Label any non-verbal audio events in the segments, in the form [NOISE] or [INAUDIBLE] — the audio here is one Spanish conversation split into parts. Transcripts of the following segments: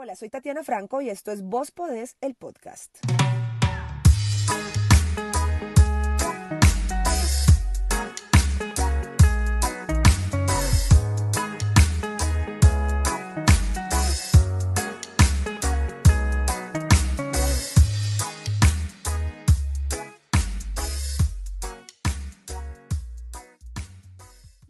Hola, soy Tatiana Franco y esto es Vos Podés, el podcast.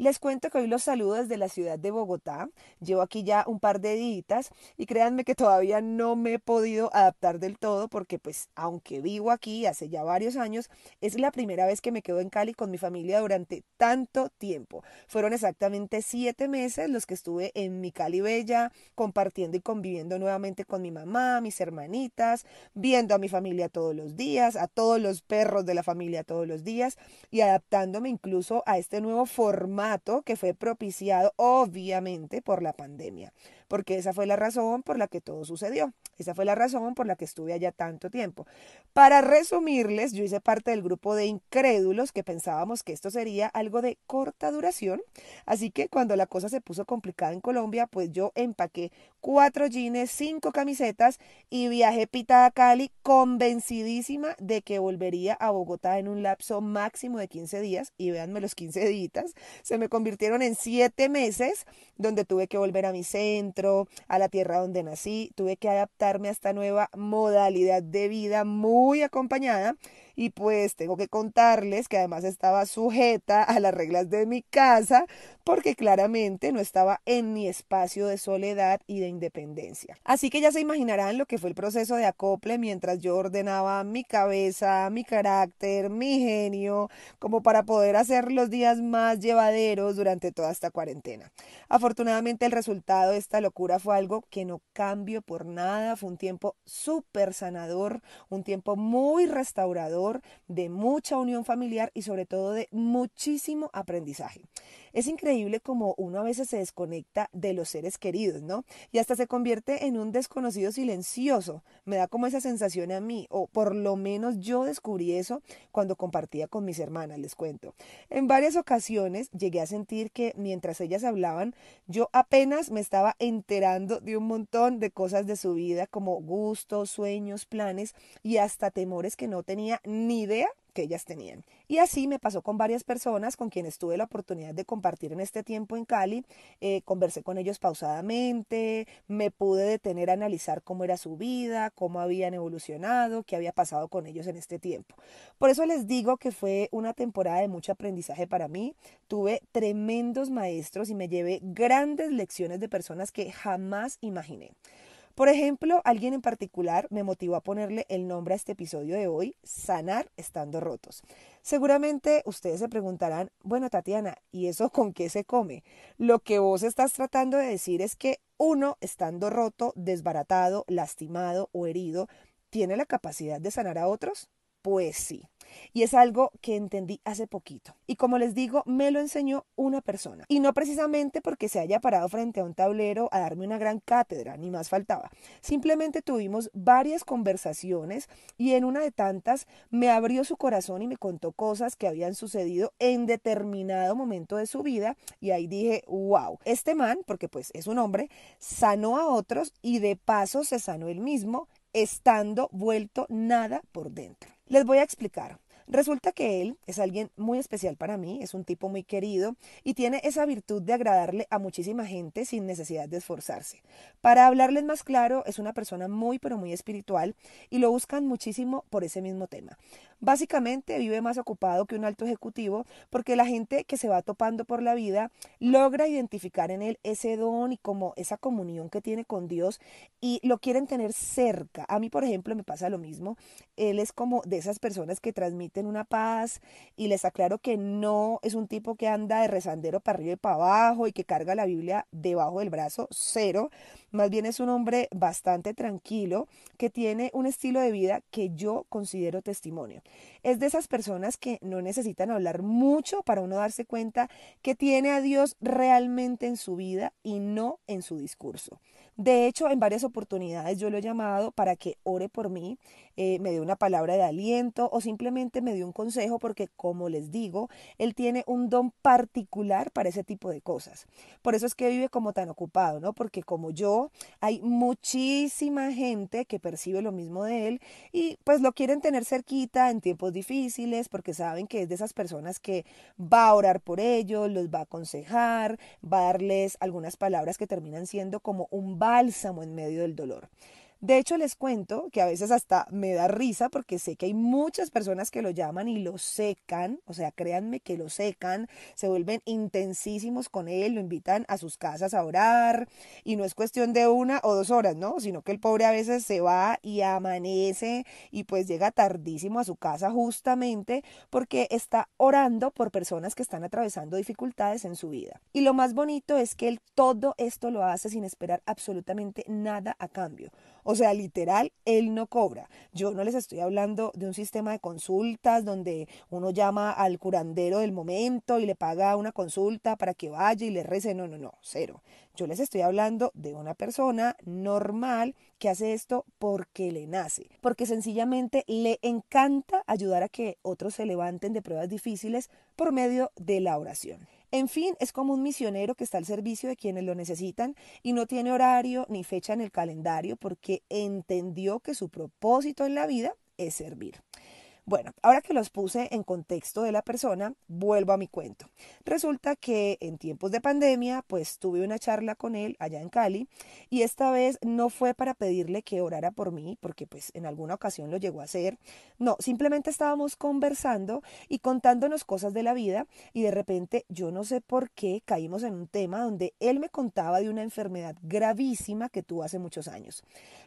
Les cuento que hoy los saludo desde la ciudad de Bogotá. Llevo aquí ya un par de días y créanme que todavía no me he podido adaptar del todo porque pues aunque vivo aquí hace ya varios años, es la primera vez que me quedo en Cali con mi familia durante tanto tiempo. Fueron exactamente siete meses los que estuve en mi Cali Bella compartiendo y conviviendo nuevamente con mi mamá, mis hermanitas, viendo a mi familia todos los días, a todos los perros de la familia todos los días y adaptándome incluso a este nuevo formato que fue propiciado obviamente por la pandemia, porque esa fue la razón por la que todo sucedió, esa fue la razón por la que estuve allá tanto tiempo. Para resumirles, yo hice parte del grupo de incrédulos que pensábamos que esto sería algo de corta duración, así que cuando la cosa se puso complicada en Colombia, pues yo empaqué cuatro jeans, cinco camisetas y viajé pitada a Cali convencidísima de que volvería a Bogotá en un lapso máximo de 15 días y véanme los 15 días, se me convirtieron en siete meses donde tuve que volver a mi centro, a la tierra donde nací, tuve que adaptarme a esta nueva modalidad de vida muy acompañada y pues tengo que contarles que además estaba sujeta a las reglas de mi casa porque claramente no estaba en mi espacio de soledad y de independencia. Así que ya se imaginarán lo que fue el proceso de acople mientras yo ordenaba mi cabeza, mi carácter, mi genio, como para poder hacer los días más llevaderos durante toda esta cuarentena. Afortunadamente el resultado de esta locura fue algo que no cambió por nada, fue un tiempo súper sanador, un tiempo muy restaurador de mucha unión familiar y sobre todo de muchísimo aprendizaje. Es increíble como uno a veces se desconecta de los seres queridos, ¿no? Y hasta se convierte en un desconocido silencioso. Me da como esa sensación a mí, o por lo menos yo descubrí eso cuando compartía con mis hermanas, les cuento. En varias ocasiones llegué a sentir que mientras ellas hablaban, yo apenas me estaba enterando de un montón de cosas de su vida, como gustos, sueños, planes y hasta temores que no tenía ni idea que ellas tenían. Y así me pasó con varias personas con quienes tuve la oportunidad de compartir en este tiempo en Cali. Eh, conversé con ellos pausadamente, me pude detener a analizar cómo era su vida, cómo habían evolucionado, qué había pasado con ellos en este tiempo. Por eso les digo que fue una temporada de mucho aprendizaje para mí. Tuve tremendos maestros y me llevé grandes lecciones de personas que jamás imaginé. Por ejemplo, alguien en particular me motivó a ponerle el nombre a este episodio de hoy, Sanar estando rotos. Seguramente ustedes se preguntarán, bueno Tatiana, ¿y eso [LAUGHS] con qué se come? Lo que vos estás tratando de decir es que uno, estando roto, desbaratado, lastimado o herido, ¿tiene la capacidad de sanar a otros? Pues sí. Y es algo que entendí hace poquito. Y como les digo, me lo enseñó una persona. Y no precisamente porque se haya parado frente a un tablero a darme una gran cátedra, ni más faltaba. Simplemente tuvimos varias conversaciones y en una de tantas me abrió su corazón y me contó cosas que habían sucedido en determinado momento de su vida. Y ahí dije, wow, este man, porque pues es un hombre, sanó a otros y de paso se sanó él mismo estando vuelto nada por dentro. Les voy a explicar. Resulta que él es alguien muy especial para mí, es un tipo muy querido y tiene esa virtud de agradarle a muchísima gente sin necesidad de esforzarse. Para hablarles más claro, es una persona muy pero muy espiritual y lo buscan muchísimo por ese mismo tema. Básicamente vive más ocupado que un alto ejecutivo porque la gente que se va topando por la vida logra identificar en él ese don y como esa comunión que tiene con Dios y lo quieren tener cerca. A mí, por ejemplo, me pasa lo mismo. Él es como de esas personas que transmiten una paz y les aclaro que no es un tipo que anda de rezandero para arriba y para abajo y que carga la Biblia debajo del brazo, cero más bien es un hombre bastante tranquilo que tiene un estilo de vida que yo considero testimonio. Es de esas personas que no necesitan hablar mucho para uno darse cuenta que tiene a Dios realmente en su vida y no en su discurso. De hecho, en varias oportunidades yo lo he llamado para que ore por mí eh, me dio una palabra de aliento o simplemente me dio un consejo porque, como les digo, él tiene un don particular para ese tipo de cosas. Por eso es que vive como tan ocupado, ¿no? Porque como yo, hay muchísima gente que percibe lo mismo de él y pues lo quieren tener cerquita en tiempos difíciles porque saben que es de esas personas que va a orar por ellos, los va a aconsejar, va a darles algunas palabras que terminan siendo como un bálsamo en medio del dolor. De hecho, les cuento que a veces hasta me da risa porque sé que hay muchas personas que lo llaman y lo secan, o sea, créanme que lo secan, se vuelven intensísimos con él, lo invitan a sus casas a orar y no es cuestión de una o dos horas, ¿no? Sino que el pobre a veces se va y amanece y pues llega tardísimo a su casa justamente porque está orando por personas que están atravesando dificultades en su vida. Y lo más bonito es que él todo esto lo hace sin esperar absolutamente nada a cambio. O sea, literal, él no cobra. Yo no les estoy hablando de un sistema de consultas donde uno llama al curandero del momento y le paga una consulta para que vaya y le rece. No, no, no, cero. Yo les estoy hablando de una persona normal que hace esto porque le nace, porque sencillamente le encanta ayudar a que otros se levanten de pruebas difíciles por medio de la oración. En fin, es como un misionero que está al servicio de quienes lo necesitan y no tiene horario ni fecha en el calendario porque entendió que su propósito en la vida es servir. Bueno, ahora que los puse en contexto de la persona, vuelvo a mi cuento. Resulta que en tiempos de pandemia, pues tuve una charla con él allá en Cali y esta vez no fue para pedirle que orara por mí, porque pues en alguna ocasión lo llegó a hacer. No, simplemente estábamos conversando y contándonos cosas de la vida y de repente yo no sé por qué caímos en un tema donde él me contaba de una enfermedad gravísima que tuvo hace muchos años.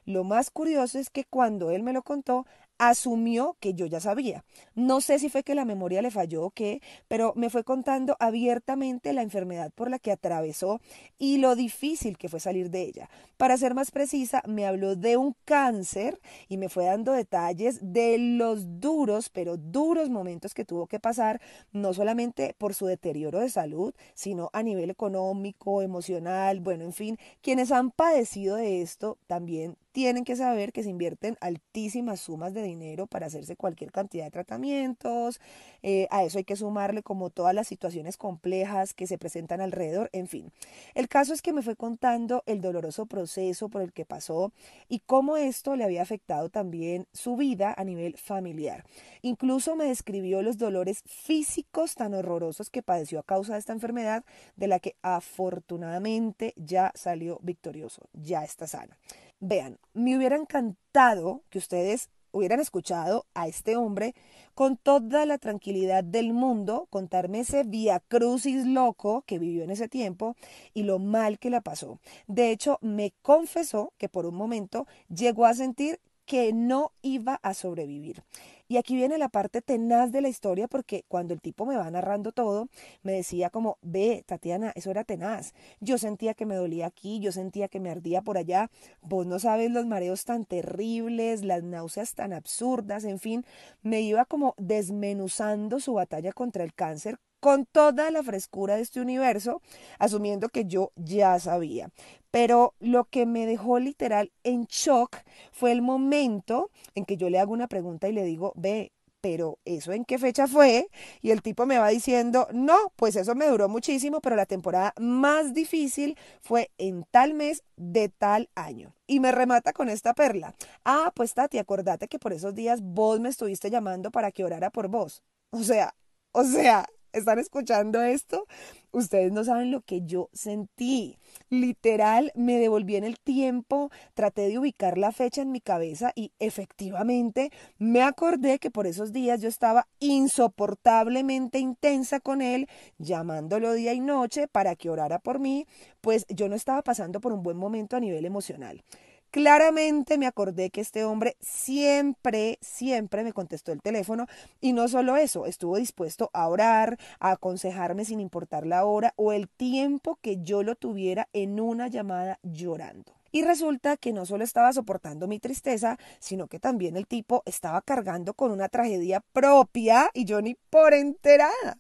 Lo más curioso es que cuando él me lo contó, asumió que yo ya sabía. No sé si fue que la memoria le falló o qué, pero me fue contando abiertamente la enfermedad por la que atravesó y lo difícil que fue salir de ella. Para ser más precisa, me habló de un cáncer y me fue dando detalles de los duros, pero duros momentos que tuvo que pasar, no solamente por su deterioro de salud, sino a nivel económico, emocional, bueno, en fin, quienes han padecido de esto también tienen que saber que se invierten altísimas sumas de dinero para hacerse cualquier cantidad de tratamientos, eh, a eso hay que sumarle como todas las situaciones complejas que se presentan alrededor, en fin. El caso es que me fue contando el doloroso proceso por el que pasó y cómo esto le había afectado también su vida a nivel familiar. Incluso me describió los dolores físicos tan horrorosos que padeció a causa de esta enfermedad, de la que afortunadamente ya salió victorioso, ya está sana. Vean, me hubiera encantado que ustedes hubieran escuchado a este hombre con toda la tranquilidad del mundo contarme ese via crucis loco que vivió en ese tiempo y lo mal que la pasó. De hecho, me confesó que por un momento llegó a sentir que no iba a sobrevivir. Y aquí viene la parte tenaz de la historia porque cuando el tipo me va narrando todo, me decía como, ve, Tatiana, eso era tenaz. Yo sentía que me dolía aquí, yo sentía que me ardía por allá. Vos no sabes los mareos tan terribles, las náuseas tan absurdas, en fin, me iba como desmenuzando su batalla contra el cáncer con toda la frescura de este universo, asumiendo que yo ya sabía pero lo que me dejó literal en shock fue el momento en que yo le hago una pregunta y le digo, ve, pero eso en qué fecha fue y el tipo me va diciendo, no, pues eso me duró muchísimo, pero la temporada más difícil fue en tal mes de tal año. Y me remata con esta perla. Ah, pues Tati, acordate que por esos días vos me estuviste llamando para que orara por vos. O sea, o sea, están escuchando esto, ustedes no saben lo que yo sentí. Literal, me devolví en el tiempo, traté de ubicar la fecha en mi cabeza y efectivamente me acordé que por esos días yo estaba insoportablemente intensa con él, llamándolo día y noche para que orara por mí, pues yo no estaba pasando por un buen momento a nivel emocional. Claramente me acordé que este hombre siempre, siempre me contestó el teléfono y no solo eso, estuvo dispuesto a orar, a aconsejarme sin importar la hora o el tiempo que yo lo tuviera en una llamada llorando. Y resulta que no solo estaba soportando mi tristeza, sino que también el tipo estaba cargando con una tragedia propia y yo ni por enterada.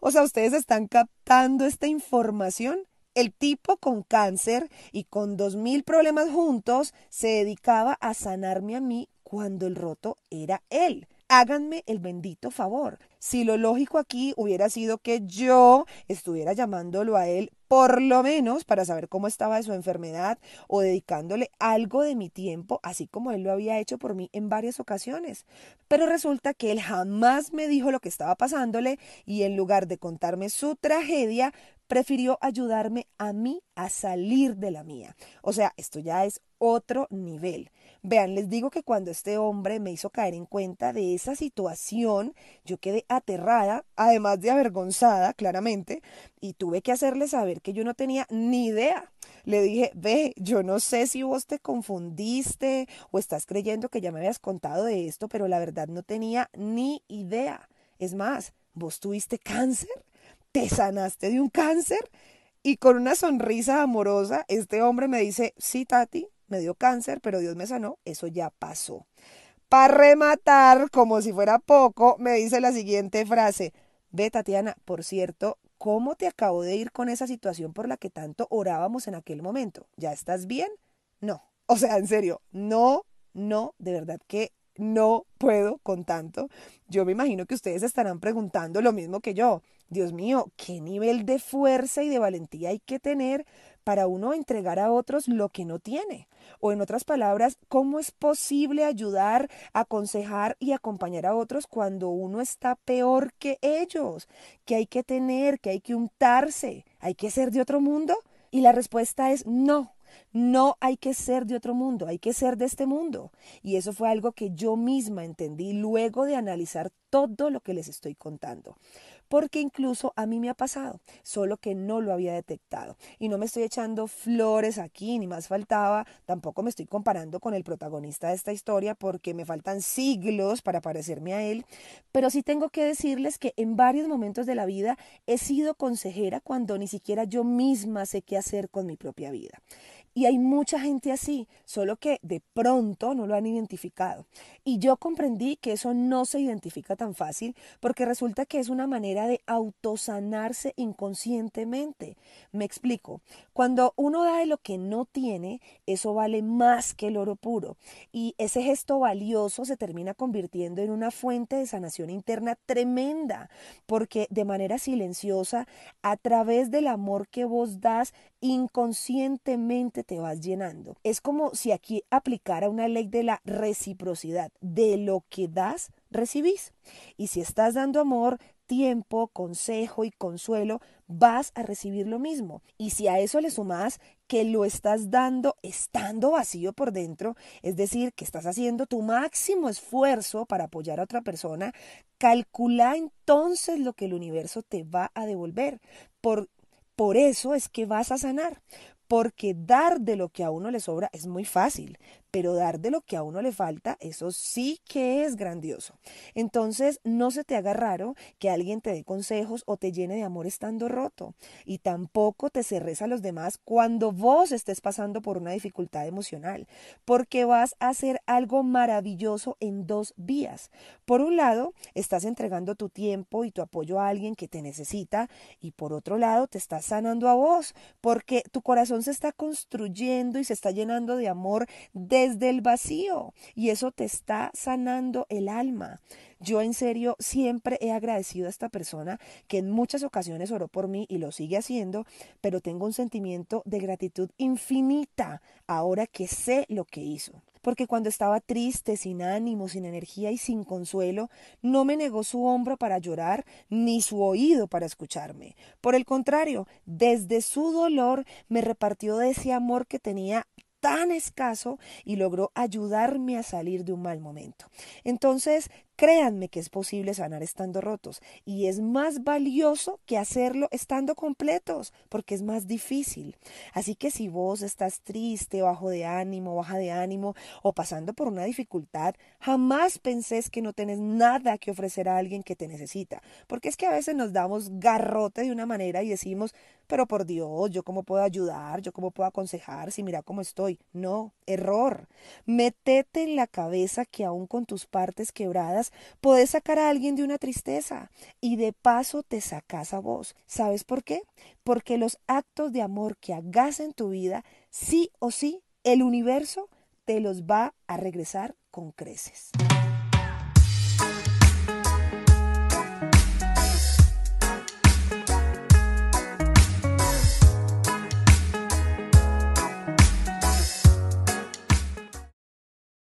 O sea, ustedes están captando esta información. El tipo con cáncer y con dos mil problemas juntos se dedicaba a sanarme a mí cuando el roto era él. Háganme el bendito favor. Si lo lógico aquí hubiera sido que yo estuviera llamándolo a él por lo menos para saber cómo estaba de su enfermedad o dedicándole algo de mi tiempo, así como él lo había hecho por mí en varias ocasiones. Pero resulta que él jamás me dijo lo que estaba pasándole y en lugar de contarme su tragedia, prefirió ayudarme a mí a salir de la mía. O sea, esto ya es otro nivel. Vean, les digo que cuando este hombre me hizo caer en cuenta de esa situación, yo quedé aterrada, además de avergonzada, claramente, y tuve que hacerle saber que yo no tenía ni idea. Le dije, ve, yo no sé si vos te confundiste o estás creyendo que ya me habías contado de esto, pero la verdad no tenía ni idea. Es más, ¿vos tuviste cáncer? te sanaste de un cáncer. Y con una sonrisa amorosa, este hombre me dice, sí, Tati, me dio cáncer, pero Dios me sanó, eso ya pasó. Para rematar, como si fuera poco, me dice la siguiente frase, ve, Tatiana, por cierto, ¿cómo te acabo de ir con esa situación por la que tanto orábamos en aquel momento? ¿Ya estás bien? No. O sea, en serio, no, no, de verdad que no puedo con tanto. Yo me imagino que ustedes estarán preguntando lo mismo que yo. Dios mío, qué nivel de fuerza y de valentía hay que tener para uno entregar a otros lo que no tiene. O en otras palabras, ¿cómo es posible ayudar, aconsejar y acompañar a otros cuando uno está peor que ellos? ¿Qué hay que tener? ¿Qué hay que untarse? ¿Hay que ser de otro mundo? Y la respuesta es no, no hay que ser de otro mundo, hay que ser de este mundo. Y eso fue algo que yo misma entendí luego de analizar todo lo que les estoy contando. Porque incluso a mí me ha pasado, solo que no lo había detectado. Y no me estoy echando flores aquí, ni más faltaba, tampoco me estoy comparando con el protagonista de esta historia porque me faltan siglos para parecerme a él. Pero sí tengo que decirles que en varios momentos de la vida he sido consejera cuando ni siquiera yo misma sé qué hacer con mi propia vida. Y hay mucha gente así, solo que de pronto no lo han identificado. Y yo comprendí que eso no se identifica tan fácil porque resulta que es una manera de autosanarse inconscientemente. Me explico, cuando uno da de lo que no tiene, eso vale más que el oro puro. Y ese gesto valioso se termina convirtiendo en una fuente de sanación interna tremenda, porque de manera silenciosa, a través del amor que vos das, inconscientemente te vas llenando. Es como si aquí aplicara una ley de la reciprocidad. De lo que das, recibís. Y si estás dando amor, tiempo, consejo y consuelo, vas a recibir lo mismo. Y si a eso le sumas que lo estás dando estando vacío por dentro, es decir, que estás haciendo tu máximo esfuerzo para apoyar a otra persona, calcula entonces lo que el universo te va a devolver por por eso es que vas a sanar, porque dar de lo que a uno le sobra es muy fácil, pero dar de lo que a uno le falta, eso sí que es grandioso. Entonces, no se te haga raro que alguien te dé consejos o te llene de amor estando roto y tampoco te cerres a los demás cuando vos estés pasando por una dificultad emocional, porque vas a hacer algo maravilloso en dos vías. Por un lado, estás entregando tu tiempo y tu apoyo a alguien que te necesita y por otro lado, te estás sanando a vos, porque tu corazón se está construyendo y se está llenando de amor de desde el vacío y eso te está sanando el alma. Yo en serio siempre he agradecido a esta persona que en muchas ocasiones oró por mí y lo sigue haciendo, pero tengo un sentimiento de gratitud infinita ahora que sé lo que hizo porque cuando estaba triste, sin ánimo, sin energía y sin consuelo, no me negó su hombro para llorar ni su oído para escucharme. Por el contrario, desde su dolor me repartió de ese amor que tenía tan escaso y logró ayudarme a salir de un mal momento. Entonces, Créanme que es posible sanar estando rotos y es más valioso que hacerlo estando completos porque es más difícil. Así que si vos estás triste, bajo de ánimo, baja de ánimo o pasando por una dificultad, jamás pensés que no tenés nada que ofrecer a alguien que te necesita. Porque es que a veces nos damos garrote de una manera y decimos, pero por Dios, yo cómo puedo ayudar, yo cómo puedo aconsejar, si mira cómo estoy. No, error. Metete en la cabeza que aún con tus partes quebradas, Puedes podés sacar a alguien de una tristeza y de paso te sacas a vos. ¿Sabes por qué? Porque los actos de amor que hagas en tu vida, sí o sí, el universo te los va a regresar con creces.